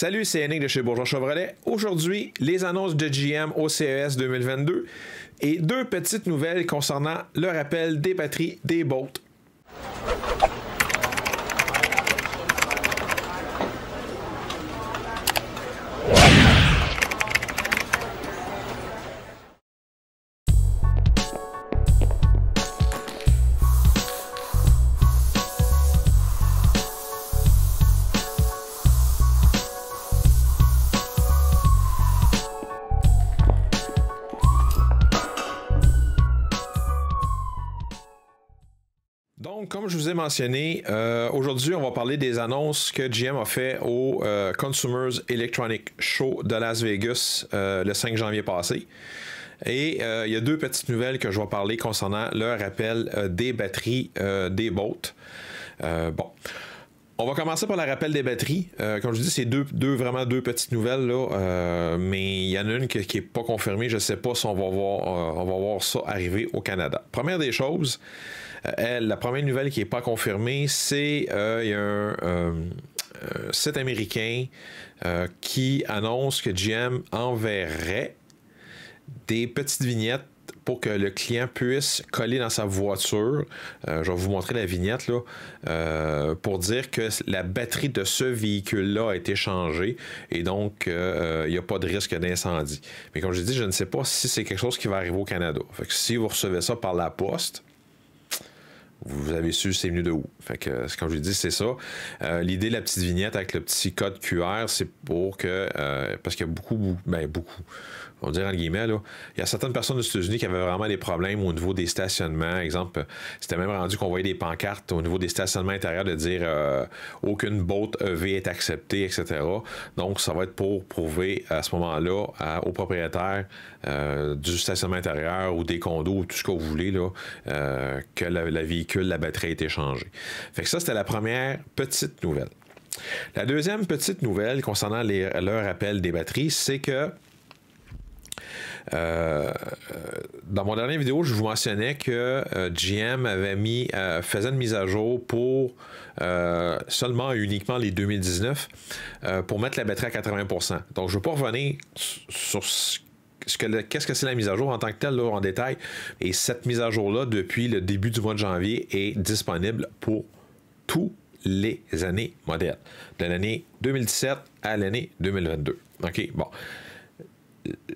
Salut, c'est Yannick de chez Bourgeois Chevrolet. Aujourd'hui, les annonces de GM au CES 2022 et deux petites nouvelles concernant le rappel des batteries des Bolt. Donc, comme je vous ai mentionné, euh, aujourd'hui, on va parler des annonces que GM a fait au euh, Consumers Electronic Show de Las Vegas euh, le 5 janvier passé. Et il y a deux petites nouvelles que je vais parler concernant le rappel des batteries des boats. bon. On va commencer par le rappel des batteries. comme je vous dis, c'est deux, vraiment deux petites nouvelles, là, mais il y en a une qui n'est pas confirmée. Je ne sais pas si on va, voir, on va voir ça arriver au Canada. Première des choses, euh, la première nouvelle qui n'est pas confirmée, c'est euh, il y a un euh, site américain qui annonce que GM enverrait des petites vignettes pour que le client puisse coller dans sa voiture. je vais vous montrer la vignette là, pour dire que la batterie de ce véhicule-là a été changée et donc il n'y a pas de risque d'incendie. Mais comme je dit je ne sais pas si c'est quelque chose qui va arriver au Canada. si vous recevez ça par la poste, vous avez su c'est venu de où. Fait que, je vous dit, c'est ça. Euh, l'idée de la petite vignette avec le petit code QR, c'est pour que, euh, parce qu'il y a beaucoup, beaucoup, ben, beaucoup, on dirait en guillemets, il y a certaines personnes aux États-Unis qui avaient vraiment des problèmes au niveau des stationnements. Exemple, c'était même rendu qu'on voyait des pancartes au niveau des stationnements intérieurs de dire euh, aucune boat EV est acceptée, etc. Donc, ça va être pour prouver à ce moment-là aux propriétaires euh, du stationnement intérieur ou des condos ou tout ce que vous voulez là, euh, que la, véhicule, la batterie a été changée. Fait que ça, c'était la première petite nouvelle. La deuxième petite nouvelle concernant les, leur appel des batteries, c'est que euh, euh, dans mon dernière vidéo, je vous mentionnais que euh, GM avait mis, faisait une mise à jour pour seulement et uniquement les 2019 pour mettre la batterie à 80%. Donc, je ne veux pas revenir sur ce qu'est-ce que c'est la mise à jour en tant que telle en détail. Et cette mise à jour-là, depuis le début du mois de janvier, est disponible pour tous les années modèles, de l'année 2017 à l'année 2022. OK, bon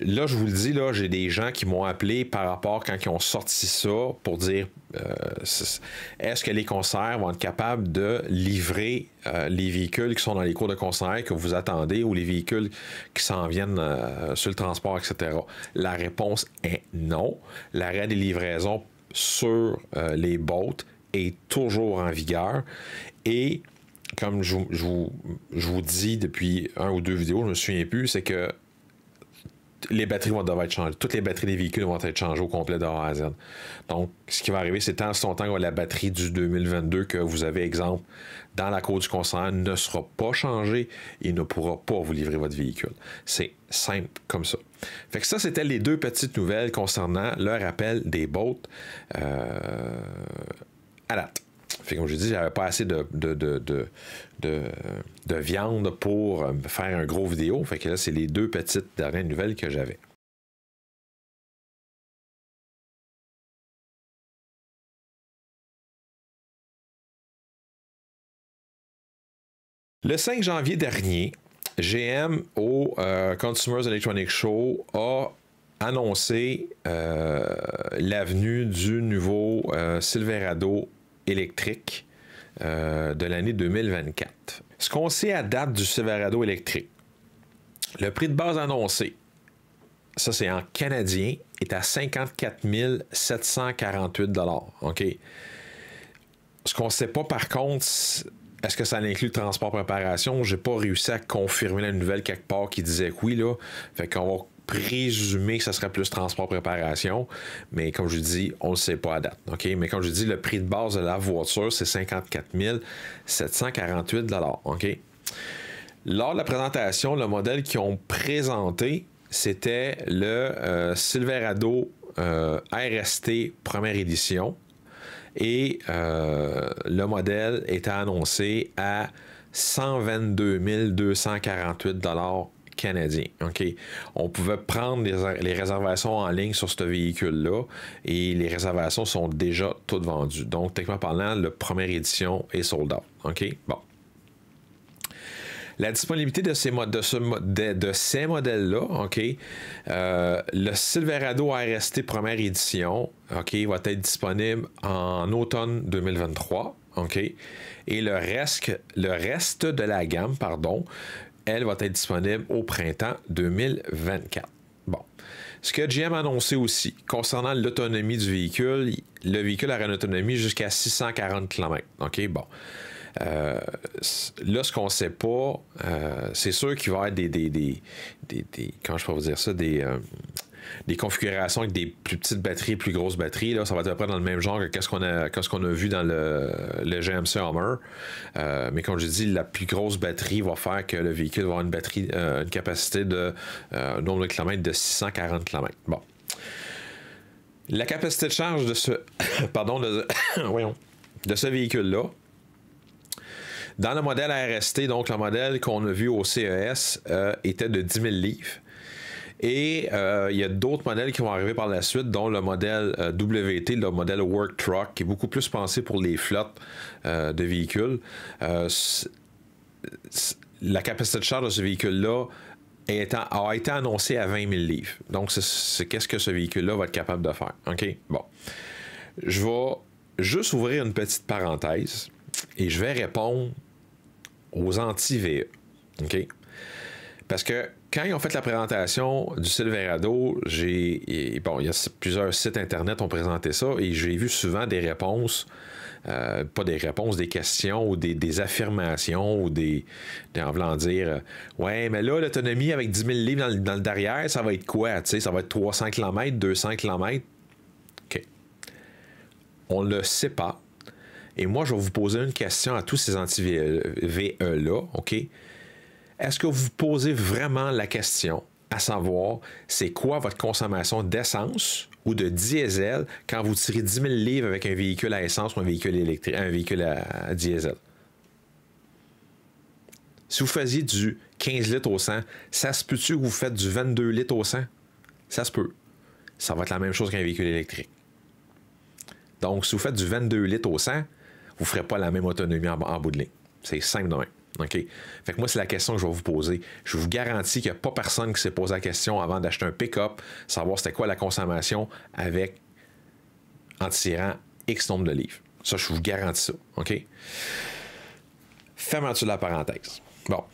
là, je vous le dis, là, j'ai des gens qui m'ont appelé par rapport quand ils ont sorti ça pour dire euh, est-ce que les concerts vont être capables de livrer euh, les véhicules qui sont dans les cours de concert que vous attendez ou les véhicules qui s'en viennent euh, sur le transport, etc. La réponse est non. L'arrêt des livraisons sur les boats est toujours en vigueur et comme je, vous, je, vous, dis depuis un ou deux vidéos, je ne me souviens plus, c'est que les batteries vont devoir être changées. Toutes les batteries des véhicules vont être changées au complet de A à Z. Donc, ce qui va arriver, c'est tant son temps que la batterie du 2022 que vous avez, exemple, dans la cour du concernant, ne sera pas changée et ne pourra pas vous livrer votre véhicule. C'est simple comme ça. Fait que ça, c'était les deux petites nouvelles concernant le rappel des bottes euh, à date. Fait comme je dis, j'avais pas assez de, de, de, de, viande pour euh, faire un gros vidéo. Fait que là, c'est les deux petites dernières nouvelles que j'avais. Le 5 janvier dernier, GM au euh, Consumers Electronic Show a annoncé euh, l'avenue du nouveau Silverado électrique euh, de l'année 2024. Ce qu'on sait à date du Silverado électrique, le prix de base annoncé, ça c'est en canadien, est à 54 748 OK. Ce qu'on ne sait pas par contre, est-ce que ça inclut le transport préparation? n'ai pas réussi à confirmer la nouvelle quelque part qui disait oui, là. Fait qu'on va présumé que ce serait plus transport-préparation, mais comme je dis, on ne le sait pas à date. OK? Mais comme je dis, le prix de base de la voiture, c'est 54 748 OK? Lors de la présentation, le modèle qu'ils ont présenté, c'était le euh, Silverado euh, RST première édition. Et euh, le modèle était annoncé à 122 248 canadien. OK? On pouvait prendre les, réservations en ligne sur ce véhicule-là et les réservations sont déjà toutes vendues. Donc, techniquement parlant, la première édition est sold out. OK? Bon. La disponibilité de ces, modèles-là, OK, euh, le Silverado RST première édition, OK, va être disponible en automne 2023. OK? Et le reste, le reste de la gamme, pardon, elle va être disponible au printemps 2024. Bon. Ce que GM a annoncé aussi concernant l'autonomie du véhicule, le véhicule aura une autonomie jusqu'à 640 km. OK, bon. Euh, là, ce qu'on ne sait pas, euh, c'est sûr qu'il va y avoir des, des, des, Comment je peux vous dire ça? Des. Euh, des configurations avec des plus petites batteries, plus grosses batteries. ça va être à peu près dans le même genre que ce qu'on a, vu dans le, le GMC Hummer. Euh, mais comme je dis, la plus grosse batterie va faire que le véhicule va avoir une batterie, euh, une capacité de euh, nombre de kilomètres de 640 km. Bon. La capacité de charge de ce, de, ce véhicule-là, dans le modèle RST, donc le modèle qu'on a vu au CES, était de 10 000 livres. Et euh, il y a d'autres modèles qui vont arriver par la suite, dont le modèle euh, WT, le modèle Work Truck, qui est beaucoup plus pensé pour les flottes euh, de véhicules. la capacité de charge de ce véhicule-là a été annoncée à 20 000 livres. Donc, c'est qu'est-ce que ce véhicule-là va être capable de faire. OK? Bon. Je vais juste ouvrir une petite parenthèse et je vais répondre aux anti-VE. OK? Parce que quand ils ont fait la présentation du Silverado, j'ai. Bon, il y a plusieurs sites internet ont présenté ça et j'ai vu souvent des réponses. Euh, pas des réponses, des questions ou des, affirmations ou des. en voulant dire euh, Ouais, mais là, l'autonomie avec 10 000 livres dans, le derrière, ça va être quoi Tu ça va être 300 km, 200 km. OK. On ne le sait pas. Et moi, je vais vous poser une question à tous ces anti-VE-là, e OK est-ce que vous posez vraiment la question à savoir c'est quoi votre consommation d'essence ou de diesel quand vous tirez 10 000 livres avec un véhicule à essence ou un véhicule électrique, un véhicule à, diesel? Si vous faisiez du 15 litres au 100, ça se peut-tu que vous faites du 22 litres au 100? Ça se peut. Ça va être la même chose qu'un véhicule électrique. Donc, si vous faites du 22 litres au 100, vous ne ferez pas la même autonomie en, en bout de ligne. C'est simple de OK? Fait que moi, c'est la question que je vais vous poser. Je vous garantis qu'il n'y a pas personne qui s'est posé la question avant d'acheter un pick-up, savoir c'était quoi la consommation avec en tirant X nombre de livres. Ça, je vous garantis ça. OK? Fermeture de la parenthèse. Bon.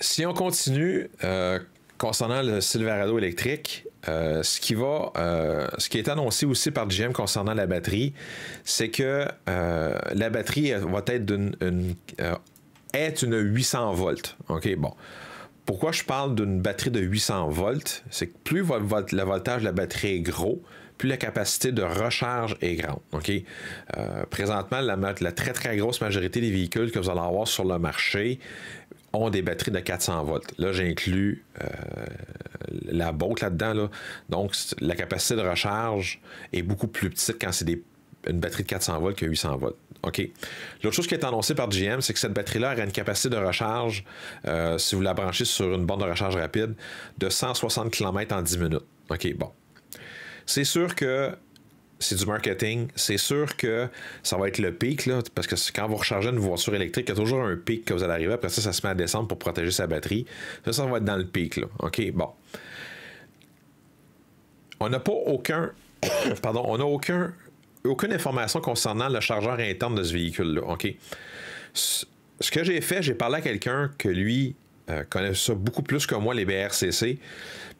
Si on continue euh, concernant le Silverado électrique, euh, ce qui va, euh, ce qui est annoncé aussi par GM concernant la batterie, c'est que la batterie va être d'une est une 800 volts. OK, bon. Pourquoi je parle d'une batterie de 800 volts? C'est que plus le voltage de la batterie est gros, plus la capacité de recharge est grande. OK? Euh, présentement, la, très très grosse majorité des véhicules que vous allez avoir sur le marché ont des batteries de 400 volts. Là, j'inclus euh, la boîte là-dedans. Donc, la capacité de recharge est beaucoup plus petite quand c'est des une batterie de 400 volts que 800 volts. OK. L'autre chose qui est annoncée par GM, c'est que cette batterie-là a une capacité de recharge, euh, si vous la branchez sur une borne de recharge rapide, de 160 km en 10 minutes. OK, bon. C'est sûr que c'est du marketing. C'est sûr que ça va être le pic, là, parce que quand vous rechargez une voiture électrique, il y a toujours un pic que vous allez arriver. Après ça, ça se met à descendre pour protéger sa batterie. Ça, ça va être dans le pic. Là. OK, bon. On n'a pas aucun. pardon, on n'a aucun aucune information concernant le chargeur interne de ce véhicule-là. OK? Ce que j'ai fait, j'ai parlé à quelqu'un que lui euh, connaît ça beaucoup plus que moi, les BRCC.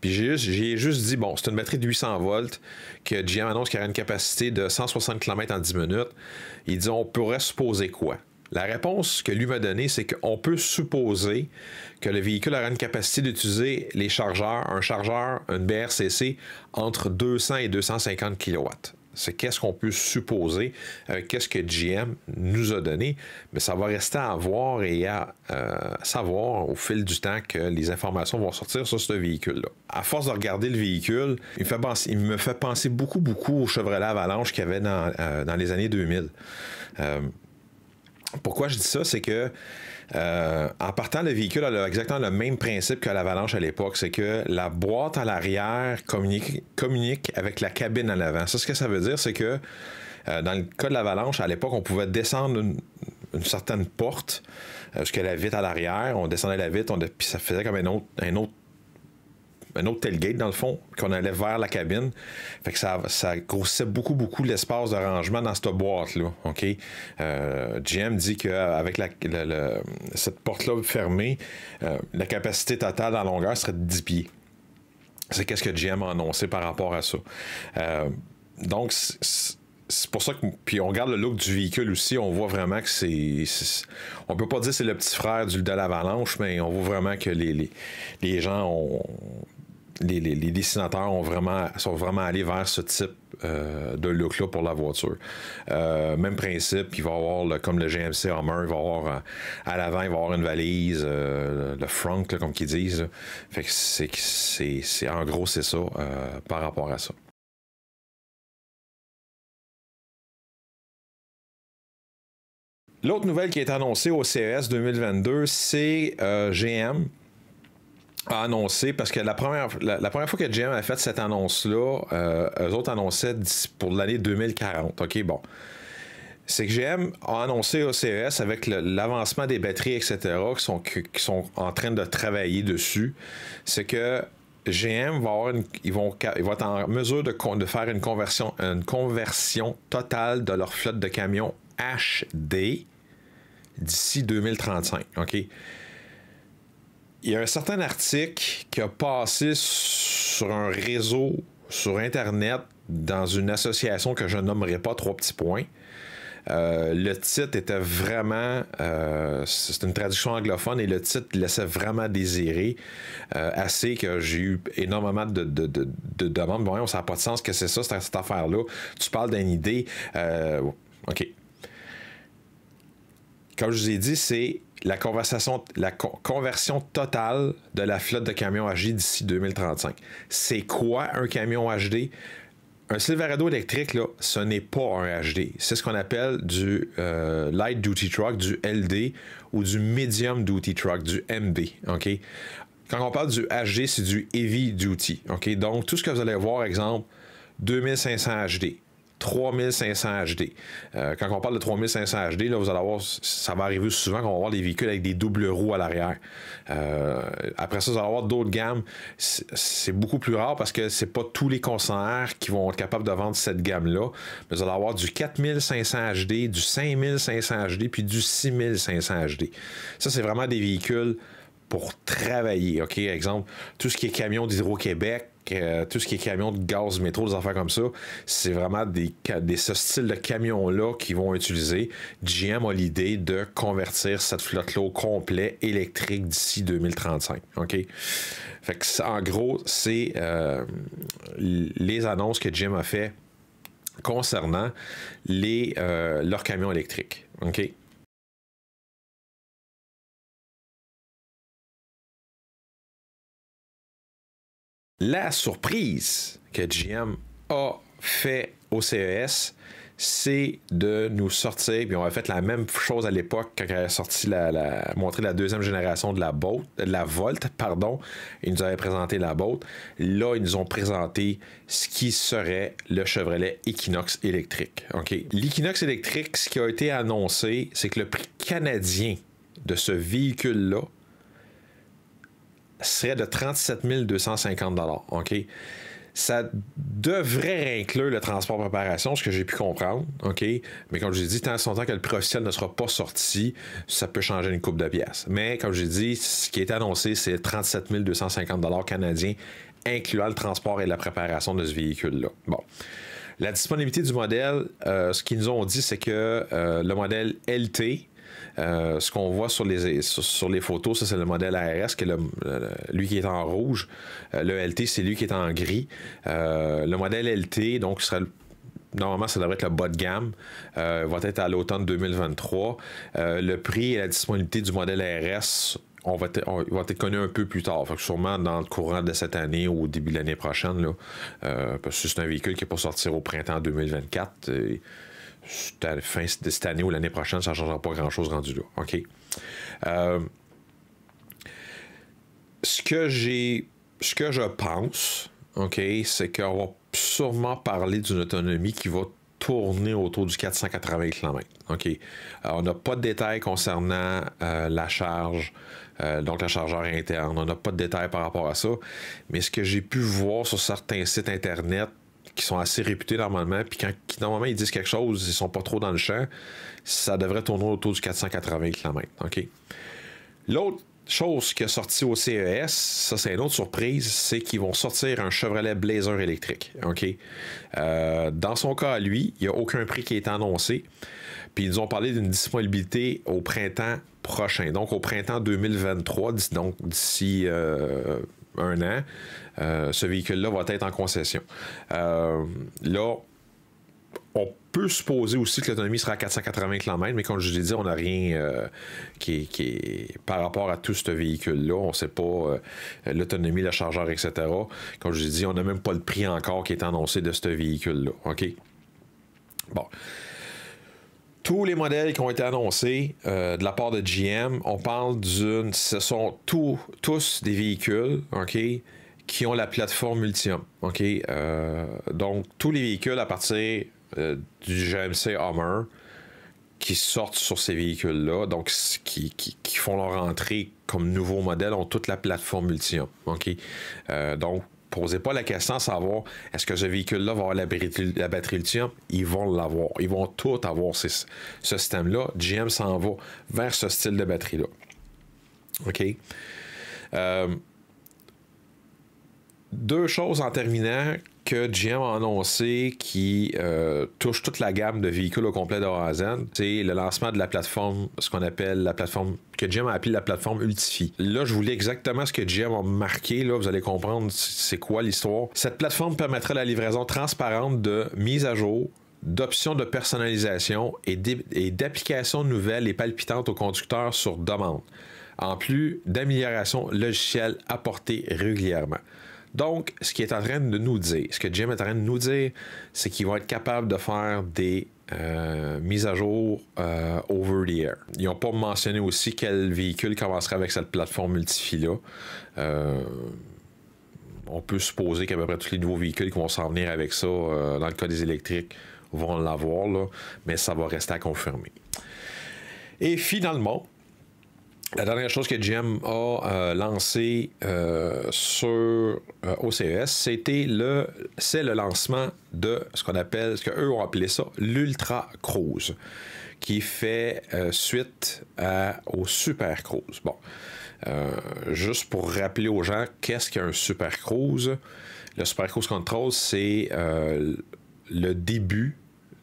Puis j'ai juste, dit, bon, c'est une batterie de 800 volts que GM annonce qu'elle a une capacité de 160 km en 10 minutes. Il dit, on pourrait supposer quoi? La réponse que lui m'a donnée, c'est qu'on peut supposer que le véhicule aura une capacité d'utiliser les chargeurs, un chargeur, une BRCC, entre 200 et 250 kW c'est qu'est-ce qu'on peut supposer, euh, qu'est-ce que GM nous a donné, mais ça va rester à voir et euh, à savoir au fil du temps que les informations vont sortir sur ce véhicule-là. À force de regarder le véhicule, il, me fait penser beaucoup, beaucoup au Chevrolet Avalanche qu'il y avait dans, euh, dans, les années 2000. pourquoi je dis ça, c'est que euh, en partant, le véhicule a exactement le même principe que l'avalanche à l'époque, c'est que la boîte à l'arrière communique, avec la cabine à l'avant. Ça, ce que ça veut dire, c'est que euh, dans le cas de l'avalanche, à l'époque, on pouvait descendre une, certaine porte jusqu'à euh, la vitre à l'arrière, on descendait la vitre, on, puis ça faisait comme un autre, un autre un autre tailgate, dans le fond, qu'on allait vers la cabine. Fait que ça, ça grossissait beaucoup, beaucoup l'espace de rangement dans cette boîte-là. OK? Euh, GM dit qu'avec euh, avec cette porte-là fermée, euh, la capacité totale en longueur serait de 10 pieds. C'est qu'est-ce que GM a annoncé par rapport à ça. donc, c'est pour ça que. Puis on regarde le look du véhicule aussi, on voit vraiment que c'est. On peut pas dire que c'est le petit frère du, de l'avalanche, mais on voit vraiment que les, les gens ont, les, dessinateurs sont vraiment allés vers ce type euh, de look-là pour la voiture. Euh, même principe, il va avoir, comme le GMC Hummer, il va avoir euh, à l'avant, il va avoir une valise, le front, comme qu'ils disent. en gros, c'est ça par rapport à ça. L'autre nouvelle qui est annoncée au CES 2022, c'est GM a annoncé, parce que la première, la, première fois que GM a fait cette annonce-là, euh, eux autres annonçaient pour l'année 2040. OK, bon. C'est que GM a annoncé au CES avec l'avancement des batteries, etc., qui sont, qui sont en train de travailler dessus, c'est que GM va avoir vont, ils être en mesure de, de faire une conversion, une conversion totale de leur flotte de camions HD d'ici 2035. OK? il y a un certain article qui a passé sur un réseau sur Internet dans une association que je nommerai pas trois petits points. Euh, le titre était vraiment, euh, c'est une traduction anglophone et le titre laissait vraiment désirer euh, assez que j'ai eu énormément de, de, demandes. Bon, ça n'a pas de sens que c'est ça, cette, cette affaire-là. Tu parles d'une idée. OK. Comme je vous ai dit, c'est la, conversation, la conversion totale de la flotte de camions HD d'ici 2035. C'est quoi un camion HD? Un Silverado électrique, là, ce n'est pas un HD. C'est ce qu'on appelle du euh, light duty truck, du LD, ou du medium duty truck, du MD. OK? Quand on parle du HD, c'est du heavy duty. OK? Donc, tout ce que vous allez voir, exemple, 2500 HD, 3500 HD. Euh, quand on parle de 3500 HD, là, vous allez ça va arriver souvent qu'on va avoir des véhicules avec des doubles roues à l'arrière. Euh, après ça, vous allez avoir d'autres gammes. C'est beaucoup plus rare parce que c'est pas tous les concessionnaires qui vont être capables de vendre cette gamme-là. Mais vous allez avoir du 4500 HD, du 5500 HD, puis du 6500 HD. Ça, c'est vraiment des véhicules pour travailler. OK, exemple, tout ce qui est camion d'Hydro-Québec, euh, tout ce qui est camion de gaz, métro, des affaires comme ça, c'est vraiment des, ce style de camion-là qu'ils vont utiliser. GM a l'idée de convertir cette flotte-là au complet électrique d'ici 2035. OK? Fait en gros, c'est euh, les annonces que GM a fait concernant les, euh, leurs camions électriques. OK? La surprise que GM a fait au CES, c'est de nous sortir, puis on avait fait la même chose à l'époque quand elle a sorti la, montré la deuxième génération de la la Volt, pardon, ils nous avaient présenté la Volt, Là, ils nous ont présenté ce qui serait le Chevrolet Equinox électrique. OK, l'Equinox électrique, ce qui a été annoncé, c'est que le prix canadien de ce véhicule-là serait de 37 250 OK? Ça devrait inclure le transport préparation, ce que j'ai pu comprendre, OK? Mais comme je j'ai dit, tant son temps que le professionnel ne sera pas sorti, ça peut changer une coupe de pièces. Mais comme j'ai dit, ce qui est annoncé, c'est 37 250 canadiens, incluant le transport et la préparation de ce véhicule-là. Bon. La disponibilité du modèle, euh, ce qu'ils nous ont dit, c'est que euh, le modèle LT, euh, ce qu'on voit sur les, photos, ça c'est le modèle ARS, qui lui qui est en rouge. Euh, le LT, c'est lui qui est en gris. Euh, le modèle LT, donc, normalement, ça devrait être le bas de gamme. va être à l'automne 2023. le prix et la disponibilité du modèle ARS on va, être connu un peu plus tard. sûrement dans le courant de cette année ou au début de l'année prochaine. Là, parce que c'est un véhicule qui est pour sortir au printemps 2024 à la fin de cette année ou l'année prochaine, ça ne changera pas grand-chose rendu là. OK? Euh, ce que j'ai. Ce que je pense, OK, c'est qu'on va sûrement parler d'une autonomie qui va tourner autour du 480 km. OK. Euh, on n'a pas de détails concernant euh, la charge, donc la chargeur interne. On n'a pas de détails par rapport à ça. Mais ce que j'ai pu voir sur certains sites Internet, qui sont assez réputés normalement. Puis quand normalement ils disent quelque chose, ils sont pas trop dans le champ, ça devrait tourner autour du 480 km. OK? L'autre chose qui est sorti au CES, ça c'est une autre surprise, c'est qu'ils vont sortir un Chevrolet Blazer électrique. OK? Euh, dans son cas à lui, il n'y a aucun prix qui est annoncé. Puis ils nous ont parlé d'une disponibilité au printemps prochain, donc au printemps 2023, donc d'ici euh, un an, euh, ce véhicule-là va être en concession. Euh, là, on peut supposer aussi que l'autonomie sera à 480 km, mais comme je l'ai dit, on n'a rien euh, qui, qui, par rapport à tout ce véhicule-là. On ne sait pas l'autonomie, le chargeur, etc. Comme je l'ai dit, on n'a même pas le prix encore qui est annoncé de ce véhicule-là. OK? Bon tous les modèles qui ont été annoncés euh, de la part de GM, on parle d'une. Ce sont tous des véhicules, OK, qui ont la plateforme Ultium. OK? Euh, donc, tous les véhicules à partir euh, du GMC Hummer qui sortent sur ces véhicules-là, donc qui, qui, font leur entrée comme nouveaux modèles, ont toute la plateforme Ultium. OK? donc, posez pas la question savoir est-ce que ce véhicule-là va avoir la, la batterie lithium. Ils vont l'avoir. Ils vont tous avoir ce système-là. GM s'en va vers ce style de batterie-là. OK? Euh, deux choses en terminant que GM a annoncé qui euh, touche toute la gamme de véhicules au complet de c'est le lancement de la plateforme, ce qu'on appelle la plateforme, que GM a appelé la plateforme Ultifi. Là, je vous lis exactement ce que GM a marqué, là, vous allez comprendre c'est quoi l'histoire. Cette plateforme permettra la livraison transparente de mise à jour, d'options de personnalisation et d'applications nouvelles et palpitantes aux conducteurs sur demande, en plus d'améliorations logicielles apportées régulièrement. Donc, ce qu'il est en train de nous dire, ce que Jim est en train de nous dire, c'est qu'il va être capable de faire des euh, mises à jour euh, over the air. Ils n'ont pas mentionné aussi quel véhicule commencerait avec cette plateforme multifi-là. Euh, on peut supposer qu'à peu près tous les nouveaux véhicules qui vont s'en venir avec ça, dans le cas des électriques, vont l'avoir, mais ça va rester à confirmer. Et finalement, la dernière chose que Jim a euh, lancé lancée euh, sur euh, e c'était le, c'est le lancement de ce qu'on appelle, ce qu'eux ont appelé ça, l'Ultra Cruise, qui fait euh, suite au Super Cruise. Bon, juste pour rappeler aux gens, qu'est-ce qu'un Super Cruise Le Super Cruise Control, c'est le début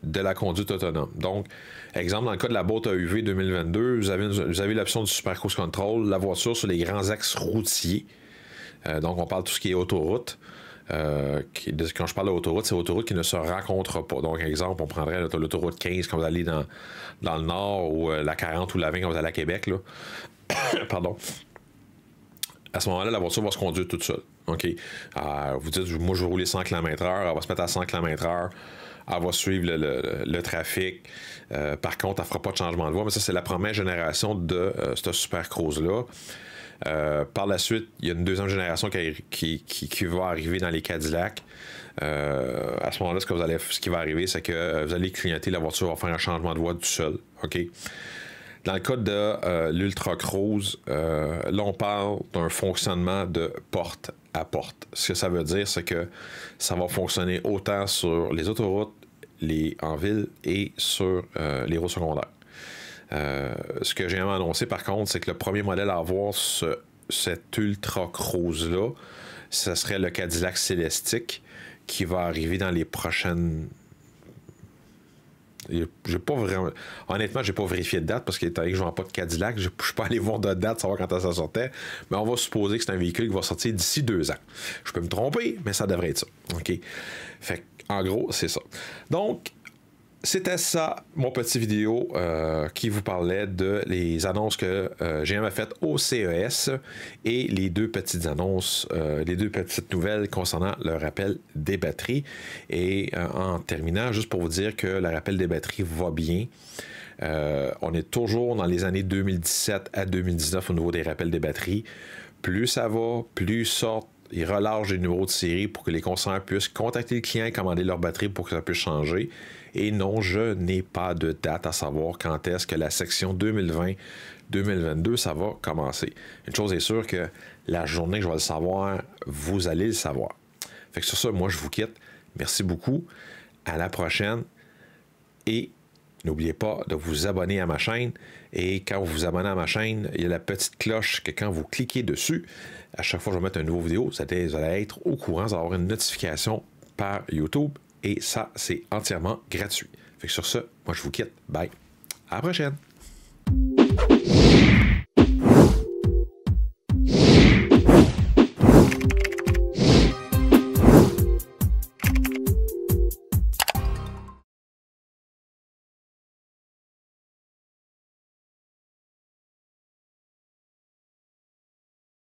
de la conduite autonome. Donc, exemple, dans le cas de la boîte AUV 2022, vous avez, l'option du Super Cruise Control, la voiture sur les grands axes routiers. Euh, donc, on parle de tout ce qui est autoroute. Euh, quand je parle d'autoroute, c'est autoroute qui ne se rencontre pas. Donc, exemple, on prendrait l'autoroute 15 quand vous allez dans, dans le nord ou euh, la 40 ou la 20 quand vous allez à Québec. Pardon à ce moment-là, la voiture va se conduire toute seule. OK? vous dites, moi, je vais rouler 100 km/h, elle va se mettre à 100 km/h elle va suivre le, trafic. Euh, par contre, elle ne fera pas de changement de voie, mais ça, c'est la première génération de euh, cette Super Cruise-là. Euh, par la suite, il y a une deuxième génération qui, va arriver dans les Cadillacs. à ce moment-là, ce, qui va arriver, c'est que vous allez clienter la voiture va faire un changement de voie tout seul. OK? Dans le cas de l'Ultra Cruise, là, on parle d'un fonctionnement de porte à porte. Ce que ça veut dire, c'est que ça va fonctionner autant sur les autoroutes, en ville et sur euh, les routes secondaires. Euh, ce que j'ai annoncé par contre, c'est que le premier modèle à avoir ce, cette Ultra Cruise-là, ce serait le Cadillac Célestique qui va arriver dans les prochaines Honnêtement, pas vraiment. Honnêtement, j'ai pas vérifié de date parce que étant donné que je vends pas de Cadillac, je ne suis pas allé voir de date, savoir quand ça sortait. Mais on va supposer que c'est un véhicule qui va sortir d'ici deux ans. Je peux me tromper, mais ça devrait être ça. OK? Fait en gros, c'est ça. Donc, c'était ça, mon petit vidéo euh, qui vous parlait de les annonces que euh, j'ai GM a faites au CES et les deux petites annonces, euh, les deux petites nouvelles concernant le rappel des batteries. Et en terminant, juste pour vous dire que le rappel des batteries va bien. on est toujours dans les années 2017 à 2019 au niveau des rappels des batteries. Plus ça va, plus sortent ils relâchent les numéros de série pour que les consommateurs puissent contacter le client et commander leur batterie pour que ça puisse changer. Et non, je n'ai pas de date à savoir quand est-ce que la section 2020-2022, ça va commencer. Une chose est sûre que la journée que je vais le savoir, vous allez le savoir. Fait que sur ça, moi, je vous quitte. Merci beaucoup. À la prochaine. Et N'oubliez pas de vous abonner à ma chaîne. Et quand vous vous abonnez à ma chaîne, il y a la petite cloche que quand vous cliquez dessus, à chaque fois que je vais mettre une nouvelle vidéo, vous allez être au courant, vous allez avoir une notification par YouTube. Et ça, c'est entièrement gratuit. Fait que sur ce, moi je vous quitte. Bye. À la prochaine.